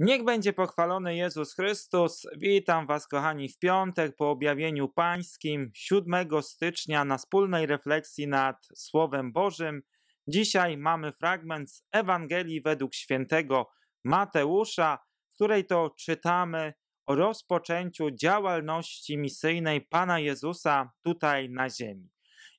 Niech będzie pochwalony Jezus Chrystus. Witam Was, kochani, w piątek po objawieniu pańskim 7 stycznia na wspólnej refleksji nad Słowem Bożym. Dzisiaj mamy fragment z Ewangelii według świętego Mateusza, w której to czytamy o rozpoczęciu działalności misyjnej Pana Jezusa tutaj na ziemi.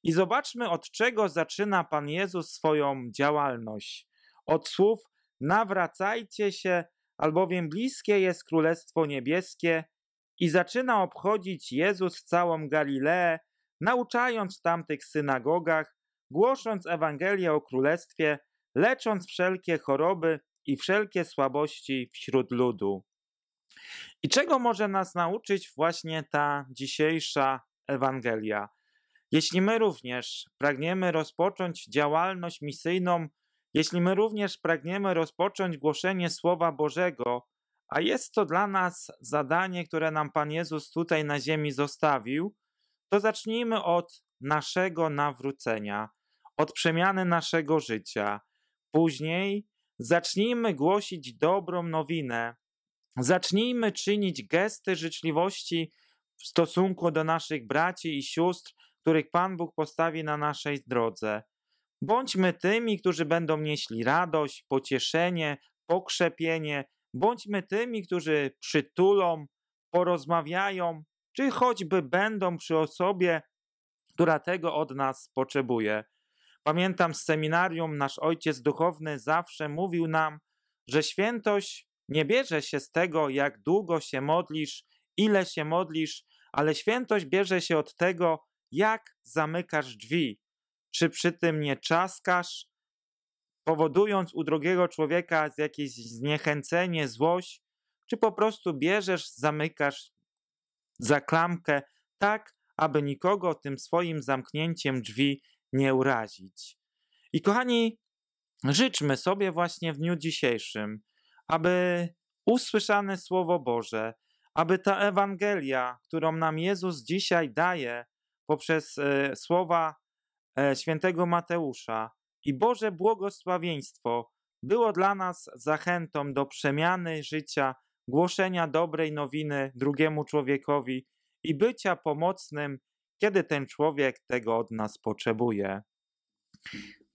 I zobaczmy, od czego zaczyna Pan Jezus swoją działalność. Od słów: Nawracajcie się albowiem bliskie jest Królestwo Niebieskie i zaczyna obchodzić Jezus całą Galileę, nauczając w tamtych synagogach, głosząc Ewangelię o Królestwie, lecząc wszelkie choroby i wszelkie słabości wśród ludu. I czego może nas nauczyć właśnie ta dzisiejsza Ewangelia? Jeśli my również pragniemy rozpocząć działalność misyjną jeśli my również pragniemy rozpocząć głoszenie Słowa Bożego, a jest to dla nas zadanie, które nam Pan Jezus tutaj na ziemi zostawił, to zacznijmy od naszego nawrócenia, od przemiany naszego życia. Później zacznijmy głosić dobrą nowinę, zacznijmy czynić gesty życzliwości w stosunku do naszych braci i sióstr, których Pan Bóg postawi na naszej drodze. Bądźmy tymi, którzy będą nieśli radość, pocieszenie, pokrzepienie. Bądźmy tymi, którzy przytulą, porozmawiają, czy choćby będą przy osobie, która tego od nas potrzebuje. Pamiętam z seminarium nasz ojciec duchowny zawsze mówił nam, że świętość nie bierze się z tego, jak długo się modlisz, ile się modlisz, ale świętość bierze się od tego, jak zamykasz drzwi, czy przy tym nie czaskasz, powodując u drugiego człowieka jakieś zniechęcenie, złość, czy po prostu bierzesz, zamykasz za klamkę tak, aby nikogo tym swoim zamknięciem drzwi nie urazić. I kochani, życzmy sobie właśnie w dniu dzisiejszym, aby usłyszane Słowo Boże, aby ta Ewangelia, którą nam Jezus dzisiaj daje poprzez e, słowa E, świętego Mateusza i Boże błogosławieństwo było dla nas zachętą do przemiany życia, głoszenia dobrej nowiny drugiemu człowiekowi i bycia pomocnym, kiedy ten człowiek tego od nas potrzebuje.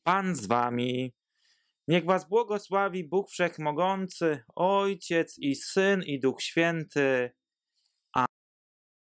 Pan z wami. Niech was błogosławi Bóg Wszechmogący, Ojciec i Syn i Duch Święty.